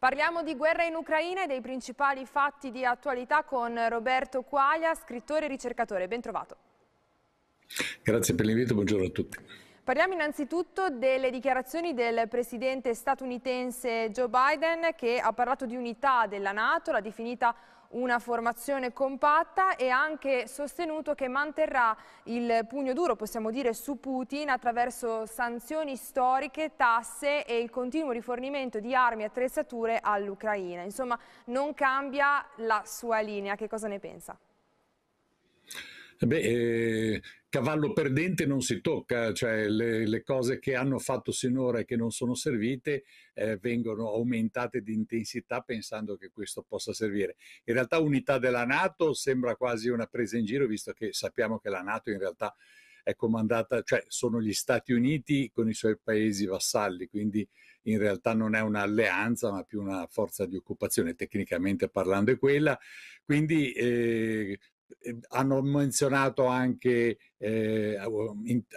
Parliamo di guerra in Ucraina e dei principali fatti di attualità con Roberto Quaglia, scrittore e ricercatore. Bentrovato. Grazie per l'invito, buongiorno a tutti. Parliamo innanzitutto delle dichiarazioni del presidente statunitense Joe Biden che ha parlato di unità della Nato, l'ha definita una formazione compatta e ha anche sostenuto che manterrà il pugno duro, possiamo dire, su Putin attraverso sanzioni storiche, tasse e il continuo rifornimento di armi e attrezzature all'Ucraina. Insomma, non cambia la sua linea. Che cosa ne pensa? Beh, eh, cavallo perdente non si tocca, cioè le, le, cose che hanno fatto sinora e che non sono servite eh, vengono aumentate di intensità pensando che questo possa servire. In realtà unità della Nato sembra quasi una presa in giro, visto che sappiamo che la Nato in realtà è comandata, cioè sono gli Stati Uniti con i suoi paesi vassalli, quindi in realtà non è un'alleanza ma più una forza di occupazione, tecnicamente parlando è quella, quindi eh, Ehm, hanno menzionato anche eh,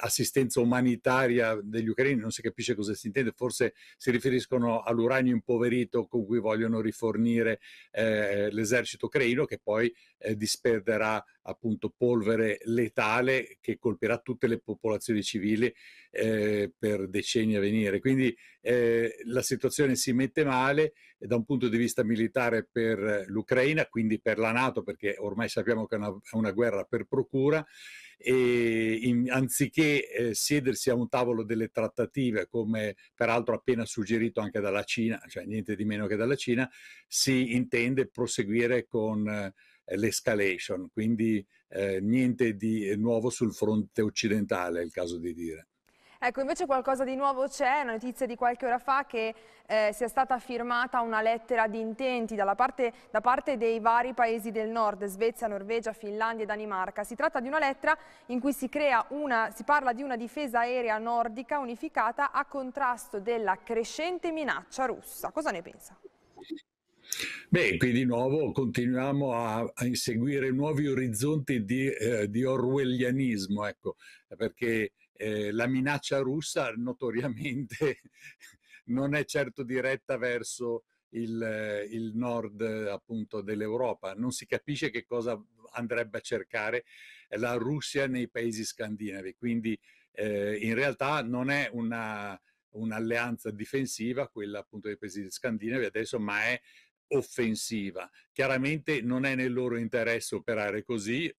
assistenza umanitaria degli ucraini, non si capisce cosa si intende, forse si riferiscono all'uranio impoverito con cui vogliono rifornire eh, l'esercito ucraino che poi eh, disperderà appunto polvere letale che colpirà tutte le popolazioni civili eh, per decenni a venire. Quindi eh, la situazione si mette male eh, da un punto di vista militare per l'Ucraina, quindi per la Nato, perché ormai sappiamo che è una, è una guerra per procura e in, anziché eh, siedersi a un tavolo delle trattative, come peraltro appena suggerito anche dalla Cina, cioè niente di meno che dalla Cina, si intende proseguire con eh, l'escalation, quindi eh, niente di eh, nuovo sul fronte occidentale, è il caso di dire. Ecco, invece qualcosa di nuovo c'è, una notizia di qualche ora fa che eh, sia stata firmata una lettera di intenti parte, da parte dei vari paesi del nord, Svezia, Norvegia, Finlandia e Danimarca. Si tratta di una lettera in cui si, una, si parla di una difesa aerea nordica unificata a contrasto della crescente minaccia russa. Cosa ne pensa? Beh, qui di nuovo continuiamo a, a inseguire nuovi orizzonti di, eh, di orwellianismo, ecco, perché eh, la minaccia russa notoriamente non è certo diretta verso il, eh, il nord appunto dell'Europa, non si capisce che cosa andrebbe a cercare la Russia nei paesi scandinavi, quindi eh, in realtà non è una un'alleanza difensiva, quella appunto dei paesi scandinavi adesso, ma è offensiva. Chiaramente non è nel loro interesse operare così,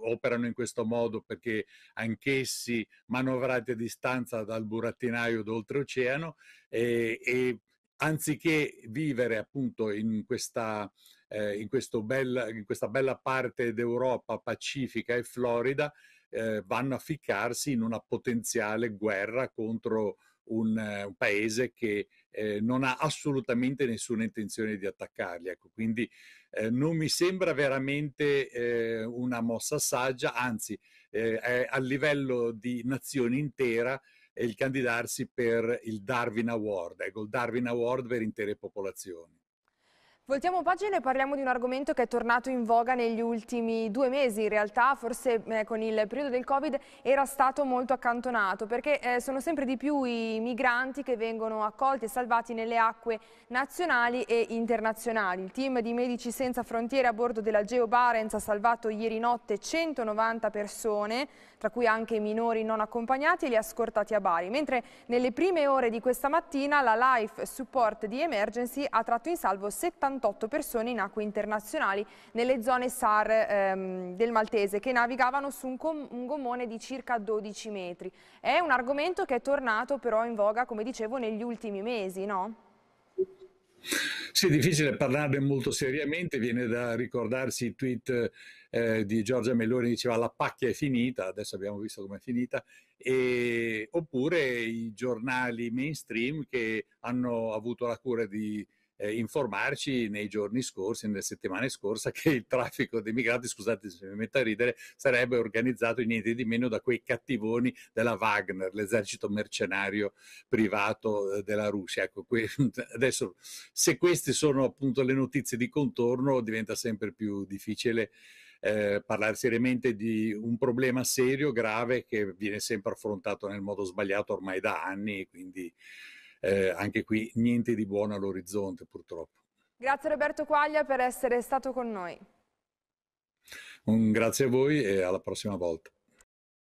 operano in questo modo perché anch'essi manovrati a distanza dal burattinaio d'oltreoceano e, e anziché vivere appunto in questa, eh, in, bella, in questa bella parte d'Europa pacifica e florida, eh, vanno a ficcarsi in una potenziale guerra contro un, eh, un paese che eh, non ha assolutamente nessuna intenzione di attaccarli. Ecco, quindi eh, non mi sembra veramente eh, una mossa saggia, anzi eh, è a livello di nazione intera il candidarsi per il Darwin Award, ecco, il Darwin Award per intere popolazioni. Voltiamo pagina e parliamo di un argomento che è tornato in voga negli ultimi due mesi, in realtà forse eh, con il periodo del Covid era stato molto accantonato perché eh, sono sempre di più i migranti che vengono accolti e salvati nelle acque nazionali e internazionali. Il team di Medici Senza Frontiere a bordo della Geo Barents ha salvato ieri notte 190 persone, tra cui anche minori non accompagnati e li ha scortati a Bari, mentre nelle prime ore di questa mattina la Life Support di Emergency ha tratto in salvo 70 78 persone in acque internazionali nelle zone SAR ehm, del Maltese che navigavano su un, un gommone di circa 12 metri. È un argomento che è tornato però in voga, come dicevo, negli ultimi mesi, no? Sì, è difficile parlarne molto seriamente, viene da ricordarsi i tweet eh, di Giorgia Meloni che diceva la pacchia è finita, adesso abbiamo visto com'è finita, e, oppure i giornali mainstream che hanno avuto la cura di eh, informarci nei giorni scorsi, nelle settimane scorse, che il traffico di migranti, scusate se mi metto a ridere, sarebbe organizzato niente di meno da quei cattivoni della Wagner, l'esercito mercenario privato eh, della Russia. Ecco, que- adesso, se queste sono appunto le notizie di contorno, diventa sempre più difficile. Eh, parlare seriamente di un problema serio, grave, che viene sempre affrontato nel modo sbagliato ormai da anni, quindi eh, anche qui niente di buono all'orizzonte purtroppo. Grazie Roberto Quaglia per essere stato con noi. Un grazie a voi e alla prossima volta.